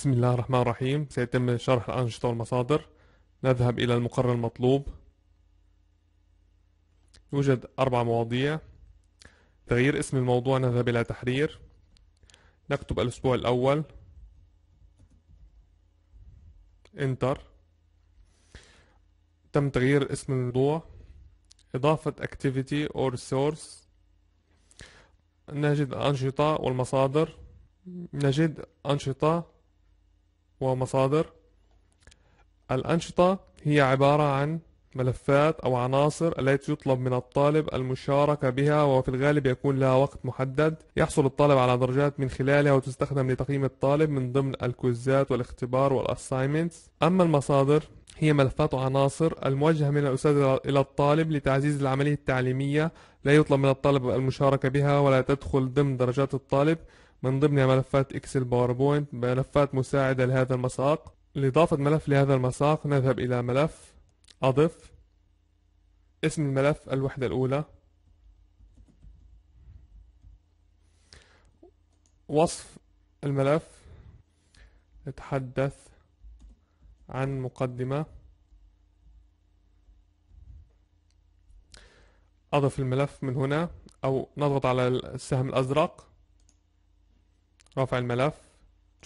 بسم الله الرحمن الرحيم سيتم شرح الأنشطة والمصادر نذهب إلى المقرر المطلوب يوجد أربع مواضيع تغيير اسم الموضوع نذهب إلى تحرير نكتب الأسبوع الأول انتر تم تغيير اسم الموضوع إضافة activity or source نجد أنشطة والمصادر نجد أنشطة ومصادر الأنشطة هي عبارة عن ملفات أو عناصر التي يطلب من الطالب المشاركة بها وفي الغالب يكون لها وقت محدد يحصل الطالب على درجات من خلالها وتستخدم لتقييم الطالب من ضمن الكوزات والاختبار والأسايمنتس أما المصادر هي ملفات وعناصر الموجهة من الأستاذ إلى الطالب لتعزيز العملية التعليمية لا يطلب من الطالب المشاركة بها ولا تدخل ضمن درجات الطالب من ضمنها ملفات اكسل باوربوينت ملفات مساعدة لهذا المساق لإضافة ملف لهذا المساق نذهب إلى ملف أضف اسم الملف الوحدة الأولى وصف الملف نتحدث عن مقدمة أضف الملف من هنا أو نضغط على السهم الأزرق رفع الملف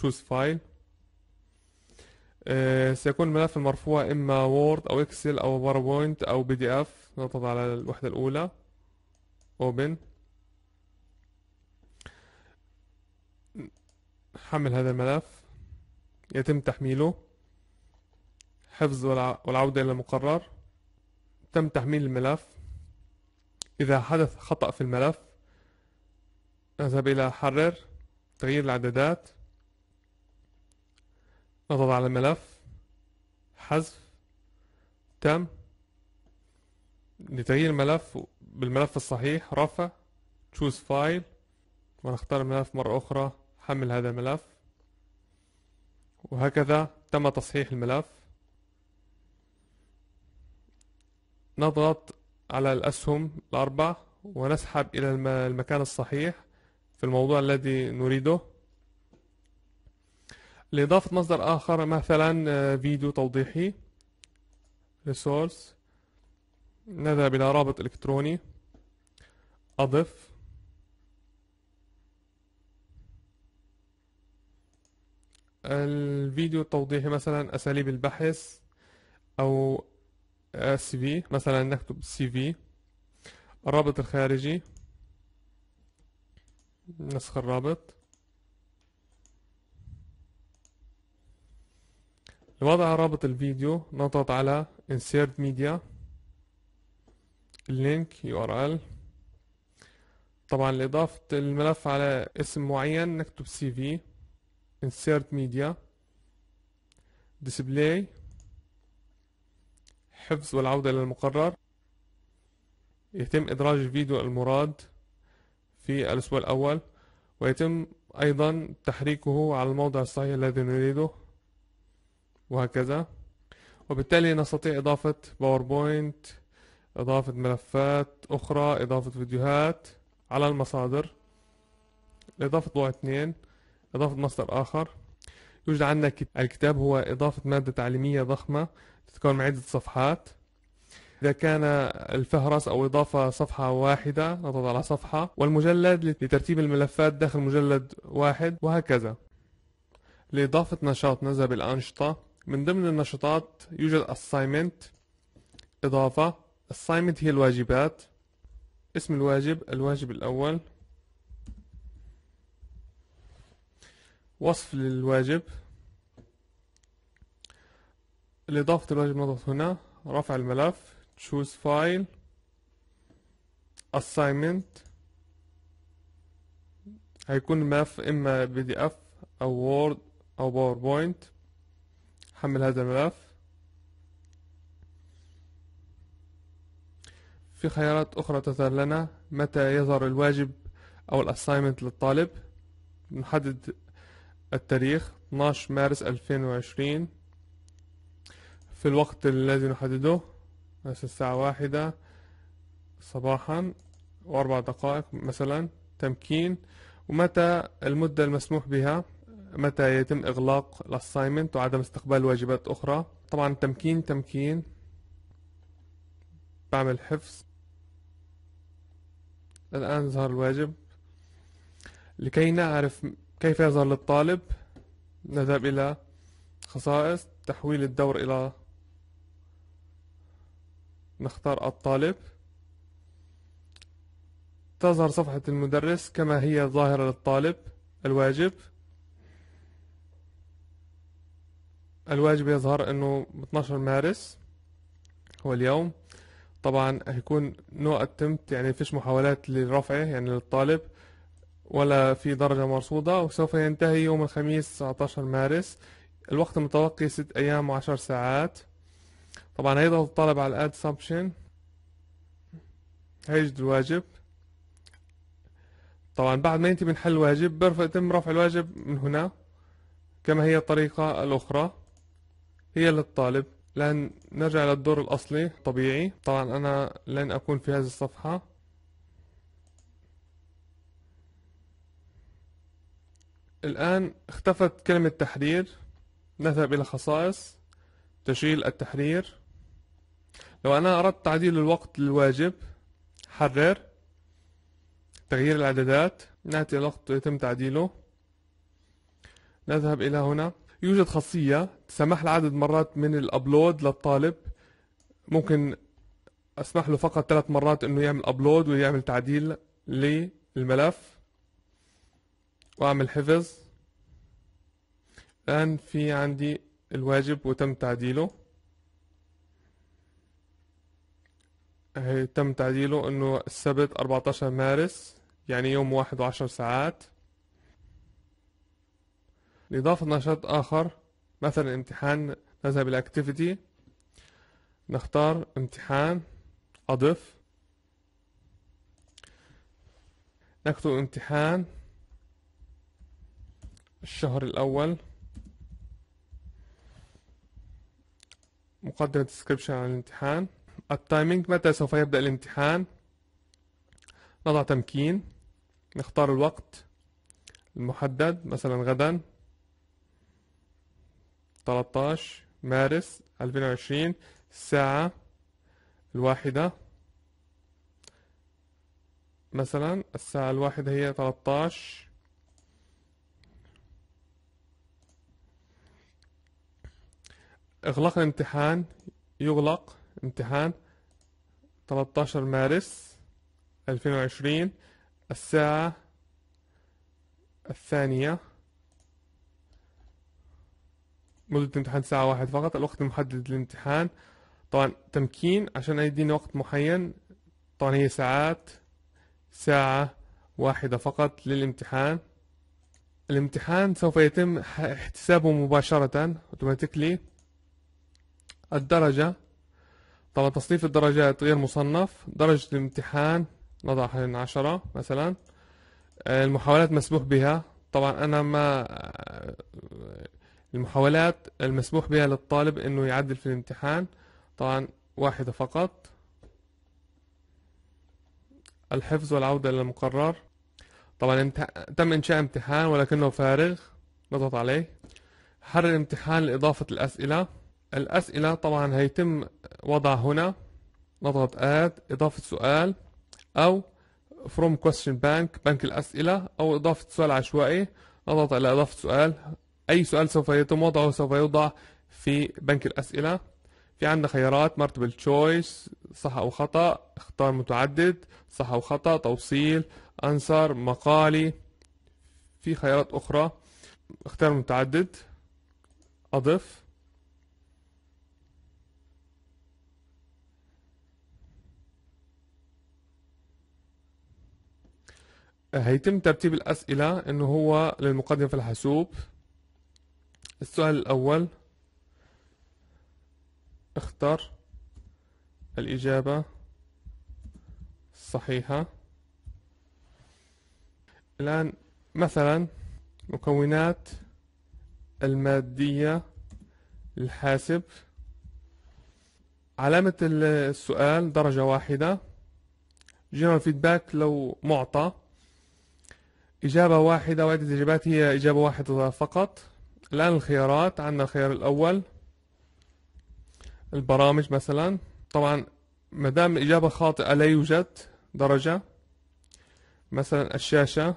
choose file آه، سيكون الملف المرفوع إما وورد أو إكسل أو باوربوينت أو بي دي إف نضغط على الوحدة الأولى أوبن حمل هذا الملف يتم تحميله حفظ والعودة إلى المقرر تم تحميل الملف إذا حدث خطأ في الملف أذهب إلى حرر تغيير الإعدادات نضغط على الملف حذف تم لتغيير الملف بالملف الصحيح رفع choose file ونختار الملف مرة أخرى حمل هذا الملف وهكذا تم تصحيح الملف نضغط على الأسهم الأربع ونسحب إلى المكان الصحيح في الموضوع الذي نريده لإضافة مصدر آخر مثلا آه، فيديو توضيحي resource نذهب إلى رابط إلكتروني أضف الفيديو التوضيحي مثلا أساليب البحث أو السي آه، في مثلا نكتب سي في الرابط الخارجي نسخ الرابط لوضع رابط الفيديو نضغط على insert media اللينك URL طبعا لإضافة الملف على اسم معين نكتب CV insert media display حفظ والعودة للمقرر يتم إدراج الفيديو المراد في الأسبوع الأول ويتم أيضا تحريكه على الموضع الصحيح الذي نريده وهكذا وبالتالي نستطيع إضافة باوربوينت إضافة ملفات أخرى إضافة فيديوهات على المصادر إضافة ضوء اثنين إضافة مصدر آخر يوجد عندنا الكتاب هو إضافة مادة تعليمية ضخمة تتكون من عدة صفحات إذا كان الفهرس أو إضافة صفحة واحدة نضغط على صفحة والمجلد لترتيب الملفات داخل مجلد واحد وهكذا لإضافة نشاط نذهب إلى الأنشطة من ضمن النشاطات يوجد assignment إضافة assignment هي الواجبات اسم الواجب الواجب الأول وصف للواجب لإضافة الواجب نضغط هنا رفع الملف choose file assignment هيكون الملف اما بي دي اف او وورد او باوربوينت حمل هذا الملف في خيارات اخرى تظهر لنا متى يظهر الواجب او الاسايمنت للطالب نحدد التاريخ 12 مارس 2020 في الوقت الذي نحدده مثلا الساعة واحدة صباحا وأربع دقائق مثلا تمكين ومتى المدة المسموح بها متى يتم إغلاق الأسايمنت وعدم استقبال واجبات أخرى طبعا تمكين تمكين بعمل حفظ الآن ظهر الواجب لكي نعرف كيف يظهر للطالب نذهب إلى خصائص تحويل الدور إلى نختار الطالب تظهر صفحة المدرس كما هي ظاهرة للطالب الواجب الواجب يظهر انه 12 مارس هو اليوم طبعا هيكون نو اتمت يعني فيش محاولات لرفعه يعني للطالب ولا في درجة مرصودة وسوف ينتهي يوم الخميس 19 مارس الوقت المتوقع 6 أيام و10 ساعات طبعا هيضغط الطالب على add assumption هيجد الواجب طبعا بعد ما ينتهي من حل الواجب يتم رفع الواجب من هنا كما هي الطريقة الأخرى هي للطالب لأن نرجع للدور الأصلي طبيعي طبعا أنا لن أكون في هذه الصفحة الآن اختفت كلمة تحرير نذهب إلى خصائص تشغيل التحرير لو أنا أردت تعديل الوقت الواجب حرر تغيير الإعدادات نأتي الوقت يتم تعديله نذهب إلى هنا يوجد خاصية تسمح لعدد مرات من الأبلود للطالب ممكن أسمح له فقط ثلاث مرات أنه يعمل أبلود ويعمل تعديل للملف وأعمل حفظ الآن في عندي الواجب وتم تعديله تم تعديله انه السبت 14 مارس يعني يوم واحد وعشر ساعات لإضافة نشاط آخر مثلا امتحان نذهب إلى activity نختار امتحان أضف نكتب امتحان الشهر الأول مقدمة description عن الامتحان التايمينج متى سوف يبدأ الامتحان نضع تمكين نختار الوقت المحدد مثلا غدا 13 مارس 2020 الساعة الواحدة مثلا الساعة الواحدة هي 13 إغلاق الامتحان يغلق امتحان 13 مارس 2020 الساعة الثانية مدة الامتحان ساعة واحد فقط الوقت المحدد للامتحان طبعا تمكين عشان يديني وقت معين طبعا هي ساعات ساعة واحدة فقط للامتحان الامتحان سوف يتم احتسابه مباشرة اوتوماتيكلي الدرجة طبعا تصنيف الدرجات غير مصنف درجة الامتحان نضعها عشرة مثلا المحاولات مسموح بها طبعا أنا ما المحاولات المسموح بها للطالب أنه يعدل في الامتحان طبعا واحدة فقط الحفظ والعودة إلى المقرر طبعا تم إنشاء امتحان ولكنه فارغ نضغط عليه حرر الامتحان لإضافة الأسئلة الأسئلة طبعا هيتم وضع هنا نضغط add إضافة سؤال أو from question bank بنك الأسئلة أو إضافة سؤال عشوائي نضغط على إضافة سؤال أي سؤال سوف يتم وضعه سوف يوضع في بنك الأسئلة في عندنا خيارات مرتبل تشويس صح أو خطأ اختار متعدد صح أو خطأ توصيل أنسر مقالي في خيارات أخرى اختار متعدد أضف هيتم ترتيب الأسئلة إنه هو للمقدم في الحاسوب السؤال الأول اختر الإجابة الصحيحة الآن مثلا مكونات المادية للحاسب علامة السؤال درجة واحدة جنرال فيدباك لو معطى إجابة واحدة وعدة إجابات هي إجابة واحدة فقط الآن الخيارات عندنا الخيار الأول البرامج مثلا طبعا ما دام الإجابة خاطئة لا يوجد درجة مثلا الشاشة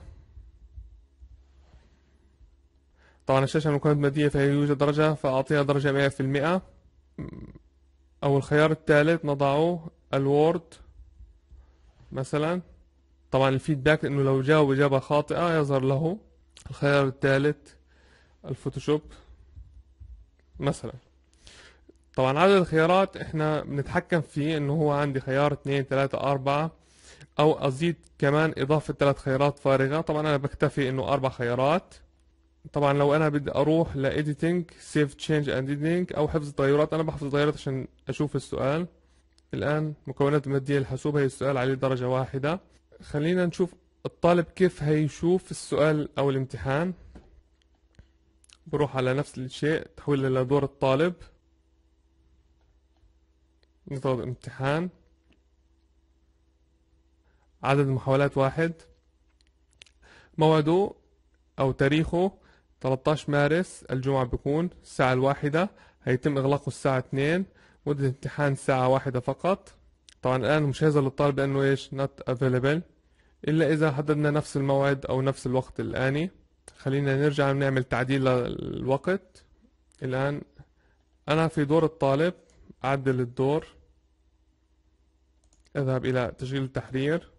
طبعا الشاشة لو كانت مادية فهي يوجد درجة فأعطيها درجة مئة في المئة أو الخيار الثالث نضعه الوورد مثلا طبعا الفيدباك انه لو جاوب اجابة خاطئة يظهر له الخيار الثالث الفوتوشوب مثلا طبعا عدد الخيارات احنا بنتحكم فيه انه هو عندي خيار اثنين ثلاثة اربعة او ازيد كمان اضافة ثلاث خيارات فارغة طبعا انا بكتفي انه اربع خيارات طبعا لو انا بدي اروح لإيديتنج سيف تشينج اند إيديتنج او حفظ التغيرات انا بحفظ التغيرات عشان اشوف السؤال الان مكونات مادية الحاسوب هي السؤال عليه درجة واحدة خلينا نشوف الطالب كيف هيشوف السؤال او الامتحان بروح على نفس الشيء تحويل لدور الطالب نضغط امتحان عدد المحاولات واحد موعده أو تاريخه 13 مارس الجمعة بيكون الساعة الواحدة هيتم إغلاقه الساعة 2 مدة الامتحان ساعة واحدة فقط طبعا الآن مش هذا للطالب بأنه إيش not available إلا إذا حددنا نفس الموعد أو نفس الوقت الآني خلينا نرجع نعمل تعديل للوقت الآن أنا في دور الطالب أعدل الدور أذهب إلى تشغيل التحرير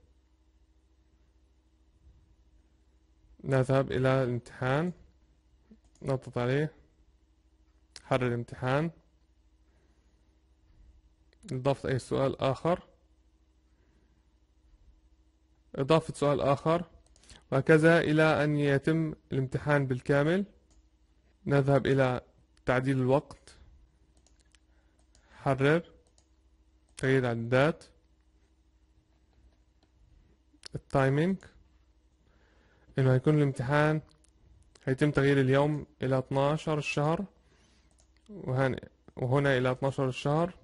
نذهب إلى الامتحان نضغط عليه حرر الامتحان إضافة أي سؤال آخر إضافة سؤال آخر وهكذا إلى أن يتم الامتحان بالكامل نذهب إلى تعديل الوقت حرر تغيير عدات التايمينج إنه هيكون الامتحان هيتم تغيير اليوم إلى 12 الشهر وهنا إلى 12 الشهر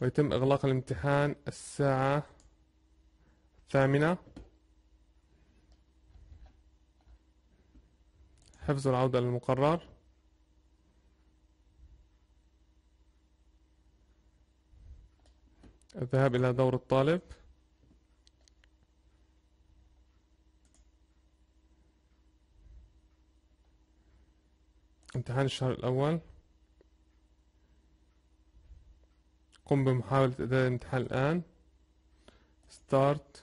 ويتم إغلاق الامتحان الساعة الثامنة حفظ العودة للمقرر الذهاب إلى دور الطالب امتحان الشهر الأول قم بمحاولة أداء الامتحان الآن start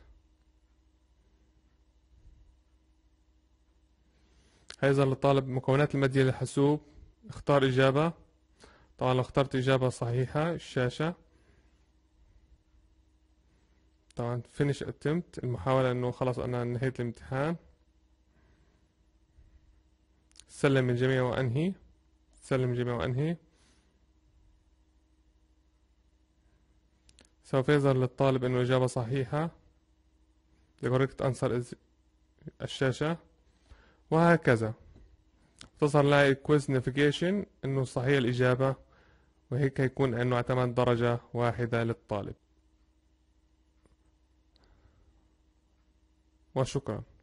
هيظهر للطالب مكونات المادية للحاسوب اختار إجابة طبعا لو اخترت إجابة صحيحة الشاشة طبعا finish attempt المحاولة أنه خلاص أنا انهيت الامتحان سلم الجميع وأنهي سلم الجميع وأنهي سوف يظهر للطالب أن الإجابة صحيحة The correct answer is الشاشة وهكذا تظهر لها quiz Navigation أنه صحيح الإجابة وهيك هيكون أنه اعتمد درجة واحدة للطالب وشكرا